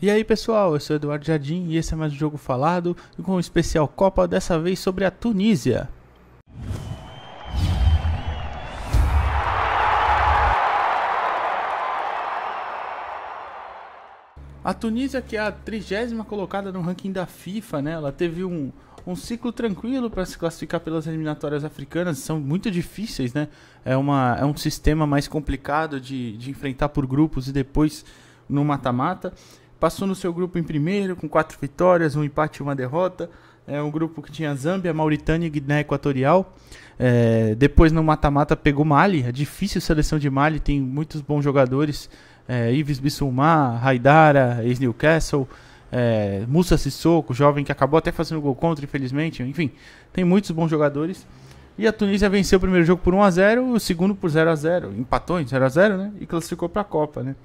E aí pessoal, eu sou Eduardo Jardim e esse é mais um Jogo Falado com um especial Copa, dessa vez sobre a Tunísia. A Tunísia, que é a trigésima colocada no ranking da FIFA, né? Ela teve um, um ciclo tranquilo para se classificar pelas eliminatórias africanas, são muito difíceis, né? É, uma, é um sistema mais complicado de, de enfrentar por grupos e depois no mata-mata. Passou no seu grupo em primeiro, com quatro vitórias, um empate e uma derrota. É um grupo que tinha Zâmbia, Mauritânia e Guiné Equatorial. É, depois no mata-mata pegou Mali, a é difícil seleção de Mali, tem muitos bons jogadores. É, Ives Bissouma, Haidara, ex-Newcastle, é, Musa Sissoko, jovem que acabou até fazendo gol contra, infelizmente. Enfim, tem muitos bons jogadores. E a Tunísia venceu o primeiro jogo por 1 a 0 o segundo por 0 a 0 Empatou em 0 a 0 né? E classificou para a Copa, né?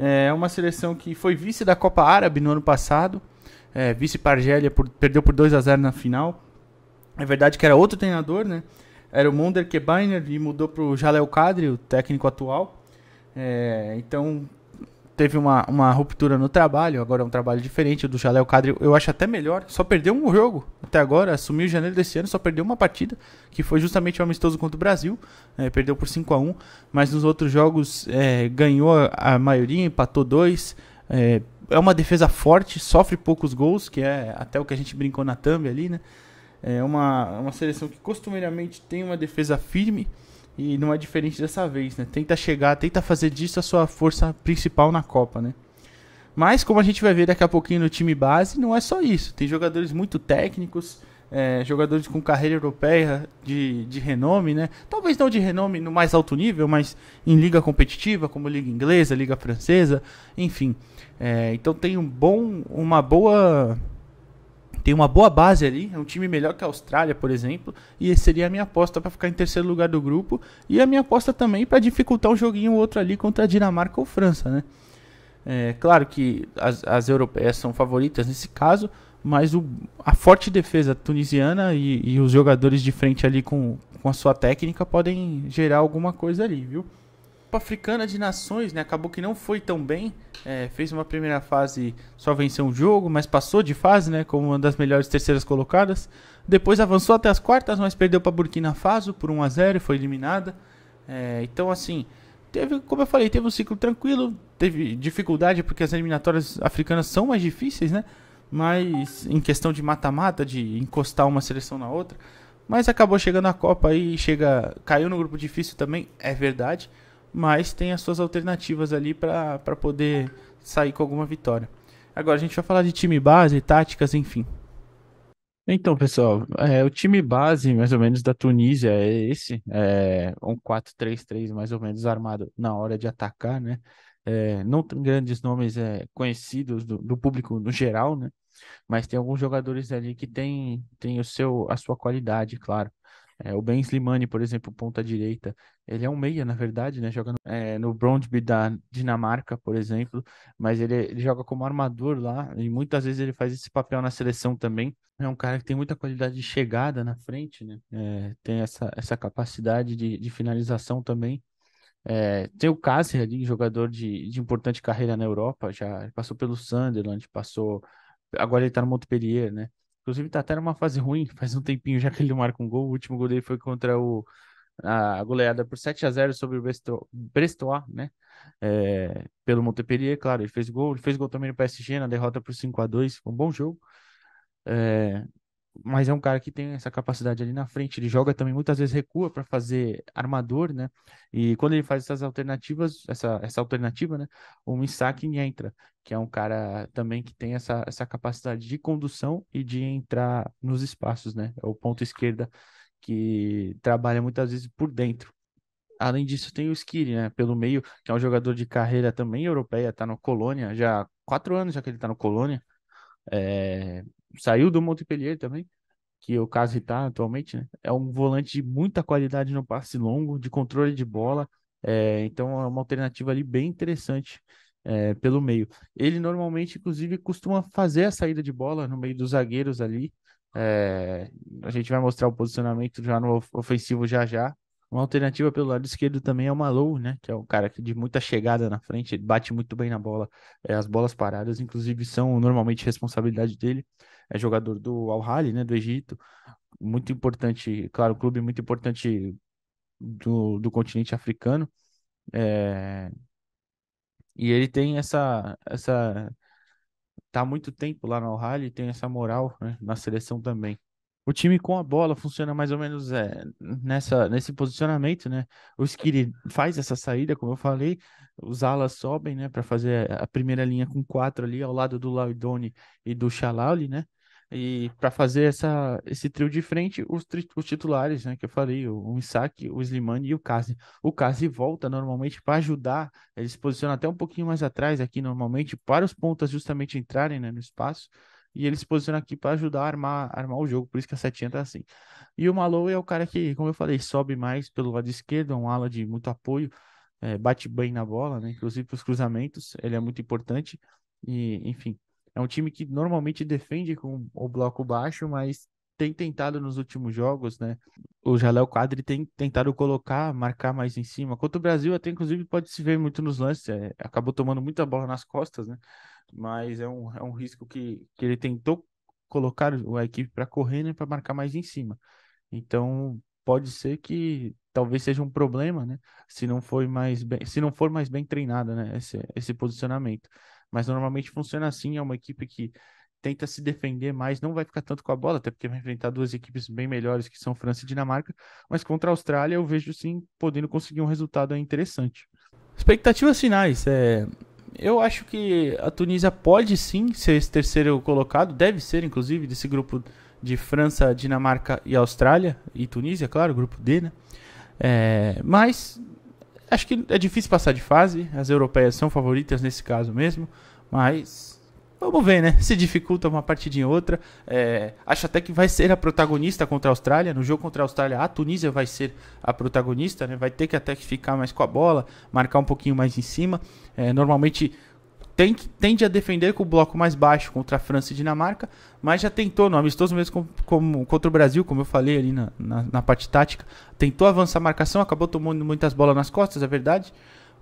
É uma seleção que foi vice da Copa Árabe no ano passado. É, vice para Argélia, por, perdeu por 2 a 0 na final. É verdade que era outro treinador, né? Era o Monder Kebainer e mudou para o Jalel Kadri, o técnico atual. É, então teve uma, uma ruptura no trabalho, agora é um trabalho diferente do Jaleo Cadre, eu acho até melhor, só perdeu um jogo até agora, assumiu em janeiro desse ano, só perdeu uma partida, que foi justamente o um amistoso contra o Brasil, é, perdeu por 5 a 1 mas nos outros jogos é, ganhou a maioria, empatou dois, é, é, uma defesa forte, sofre poucos gols, que é até o que a gente brincou na thumb ali, né? É uma, uma seleção que costumeiramente tem uma defesa firme, e não é diferente dessa vez, né? Tenta chegar, tenta fazer disso a sua força principal na Copa, né? Mas, como a gente vai ver daqui a pouquinho no time base, não é só isso. Tem jogadores muito técnicos, é, jogadores com carreira europeia de, de renome, né? Talvez não de renome no mais alto nível, mas em liga competitiva, como liga inglesa, liga francesa, enfim. É, então tem um bom, uma boa tem uma boa base ali, é um time melhor que a Austrália, por exemplo, e seria a minha aposta para ficar em terceiro lugar do grupo, e a minha aposta também para dificultar um joguinho ou outro ali contra a Dinamarca ou França, né? É, claro que as, as europeias são favoritas nesse caso, mas o, a forte defesa tunisiana e, e os jogadores de frente ali com, com a sua técnica podem gerar alguma coisa ali, viu? Copa Africana de Nações, né? Acabou que não foi tão bem. É, fez uma primeira fase, só venceu um jogo, mas passou de fase, né? Como uma das melhores terceiras colocadas. Depois avançou até as quartas, mas perdeu para Burkina Faso por 1 a 0 e foi eliminada. É, então, assim, teve, como eu falei, teve um ciclo tranquilo, teve dificuldade porque as eliminatórias africanas são mais difíceis, né? Mas em questão de mata-mata, de encostar uma seleção na outra, mas acabou chegando à Copa e chega, caiu no grupo difícil também, é verdade mas tem as suas alternativas ali para poder sair com alguma vitória. Agora a gente vai falar de time base, táticas, enfim. Então, pessoal, é, o time base, mais ou menos, da Tunísia é esse, é um 4-3-3, mais ou menos, armado na hora de atacar, né? É, não tem grandes nomes é, conhecidos do, do, público no geral, né? Mas tem alguns jogadores ali que tem, tem o seu, a sua qualidade, claro. É, o Ben Slimani, por exemplo, ponta direita, ele é um meia, na verdade, né? Joga no, é, no Brondby da Dinamarca, por exemplo, mas ele, é, ele joga como armador lá e muitas vezes ele faz esse papel na seleção também. É um cara que tem muita qualidade de chegada na frente, né? É, tem essa, essa capacidade de, de finalização também. É, tem o Cássio ali, jogador de, de importante carreira na Europa, já passou pelo Sunderland, passou. Agora ele está no Montpellier, né? Inclusive, tá até numa fase ruim, faz um tempinho já que ele marca um gol. O último gol dele foi contra o, a goleada por 7 a 0 sobre o Bresto, né? É, pelo Montpellier, claro, ele fez gol. Ele fez gol também no PSG na derrota por 5 a 2 Foi um bom jogo. É, mas é um cara que tem essa capacidade ali na frente. Ele joga também, muitas vezes recua para fazer armador, né? E quando ele faz essas alternativas, essa, essa alternativa, né? O Misaki entra, que é um cara também que tem essa, essa capacidade de condução e de entrar nos espaços, né? É o ponto esquerda que trabalha muitas vezes por dentro. Além disso, tem o Skiri, né? Pelo meio, que é um jogador de carreira também europeia, tá no Colônia, já quatro anos já que ele tá no Colônia. É, saiu do Montpellier também, que o caso está atualmente, né? É um volante de muita qualidade no passe longo, de controle de bola. É, então é uma alternativa ali bem interessante é, pelo meio. Ele normalmente, inclusive, costuma fazer a saída de bola no meio dos zagueiros ali. É, a gente vai mostrar o posicionamento já no ofensivo já já, uma alternativa pelo lado esquerdo também é o Malou, né? Que é um cara que de muita chegada na frente, ele bate muito bem na bola. É, as bolas paradas, inclusive, são normalmente responsabilidade dele. É jogador do Al Ahly, né? Do Egito. Muito importante, claro, clube muito importante do, do continente africano. É... E ele tem essa, essa. Tá há muito tempo lá no Al e tem essa moral né? na seleção também o time com a bola funciona mais ou menos é, nessa, nesse posicionamento, né? O Skiri faz essa saída, como eu falei, os alas sobem, né, para fazer a primeira linha com quatro ali ao lado do Laudoni e do Chalauli, né? E para fazer essa, esse trio de frente, os, os titulares, né, que eu falei, o, o o Slimani e o Kazi. O Kazi volta normalmente para ajudar, eles se posicionam até um pouquinho mais atrás aqui normalmente, para os pontas justamente entrarem né, no espaço e ele se posiciona aqui para ajudar a armar, armar o jogo, por isso que a setinha tá assim. E o Malou é o cara que, como eu falei, sobe mais pelo lado esquerdo, é um ala de muito apoio, é, bate bem na bola, né? Inclusive para os cruzamentos, ele é muito importante. E, enfim, é um time que normalmente defende com o bloco baixo, mas tem tentado nos últimos jogos, né? O Jalel Quadri tem tentado colocar, marcar mais em cima. Contra o Brasil, até inclusive pode se ver muito nos lances, é, acabou tomando muita bola nas costas, né? Mas é um, é um risco que, que ele tentou colocar a equipe para correr, né? Para marcar mais em cima. Então pode ser que talvez seja um problema, né? Se não for mais bem, se não for mais bem treinada, né? Esse, esse posicionamento. Mas normalmente funciona assim, é uma equipe que tenta se defender mais, não vai ficar tanto com a bola, até porque vai enfrentar duas equipes bem melhores, que são França e Dinamarca, mas contra a Austrália eu vejo sim podendo conseguir um resultado interessante. Expectativas finais, é... eu acho que a Tunísia pode sim ser esse terceiro colocado, deve ser inclusive desse grupo de França, Dinamarca e Austrália, e Tunísia, claro, grupo D, né? É... Mas acho que é difícil passar de fase, as europeias são favoritas nesse caso mesmo, mas Vamos ver, né? Se dificulta uma partida em outra. É, acho até que vai ser a protagonista contra a Austrália. No jogo contra a Austrália, a Tunísia vai ser a protagonista, né? Vai ter que até que ficar mais com a bola, marcar um pouquinho mais em cima. É, normalmente tem, tende a defender com o bloco mais baixo contra a França e Dinamarca, mas já tentou no amistoso mesmo com, com, contra o Brasil, como eu falei ali na, na, na parte tática. Tentou avançar a marcação, acabou tomando muitas bolas nas costas, é verdade.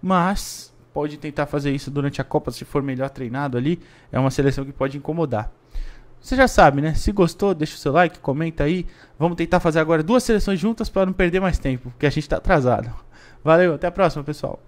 Mas pode tentar fazer isso durante a Copa se for melhor treinado ali. É uma seleção que pode incomodar. Você já sabe, né? Se gostou, deixa o seu like, comenta aí. Vamos tentar fazer agora duas seleções juntas para não perder mais tempo, porque a gente está atrasado. Valeu, até a próxima, pessoal.